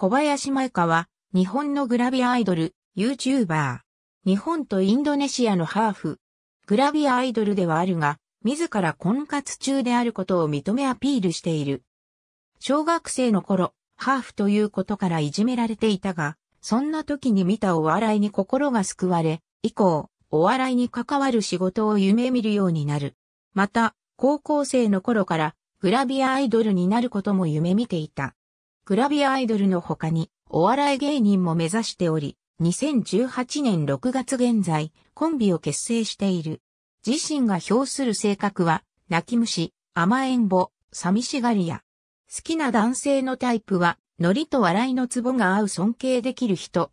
小林舞香は、日本のグラビアアイドル、YouTuber。日本とインドネシアのハーフ。グラビアアイドルではあるが、自ら婚活中であることを認めアピールしている。小学生の頃、ハーフということからいじめられていたが、そんな時に見たお笑いに心が救われ、以降、お笑いに関わる仕事を夢見るようになる。また、高校生の頃から、グラビアアイドルになることも夢見ていた。グラビアアイドルの他に、お笑い芸人も目指しており、2018年6月現在、コンビを結成している。自身が表する性格は、泣き虫、甘えんぼ、寂しがり屋。好きな男性のタイプは、ノリと笑いのツボが合う尊敬できる人。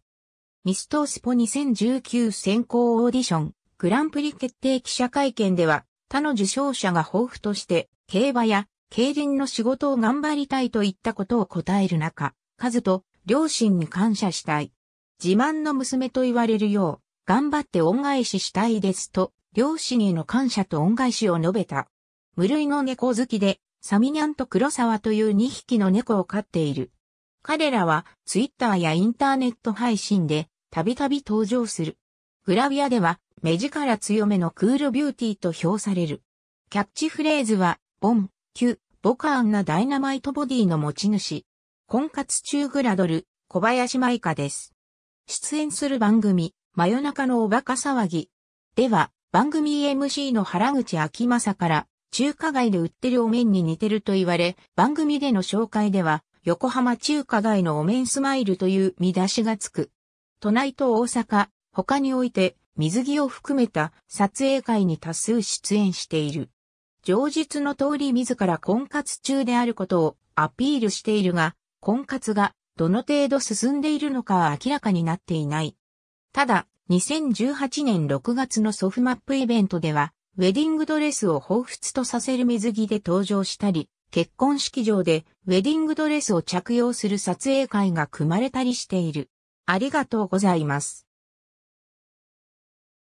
ミストスポ2019選考オーディション、グランプリ決定記者会見では、他の受賞者が抱負として、競馬や競輪の仕事を頑張りたいといったことを答える中、カズと両親に感謝したい。自慢の娘と言われるよう、頑張って恩返ししたいですと、両親への感謝と恩返しを述べた。無類の猫好きで、サミニャンと黒沢という2匹の猫を飼っている。彼らはツイッターやインターネット配信でたびたび登場する。グラビアでは目力強めのクールビューティーと評される。キャッチフレーズは、ボン、キュ、ボカーンなダイナマイトボディの持ち主。婚活中グラドル、小林舞香です。出演する番組、真夜中のおバカ騒ぎ。では、番組 MC の原口秋政から、中華街で売ってるお面に似てると言われ、番組での紹介では、横浜中華街のお面スマイルという見出しがつく。都内と大阪、他において、水着を含めた撮影会に多数出演している。上述の通り自ら婚活中であることをアピールしているが、婚活がどの程度進んでいるのかは明らかになっていない。ただ、2018年6月のソフマップイベントでは、ウェディングドレスを彷彿とさせる水着で登場したり、結婚式場でウェディングドレスを着用する撮影会が組まれたりしている。ありがとうございます。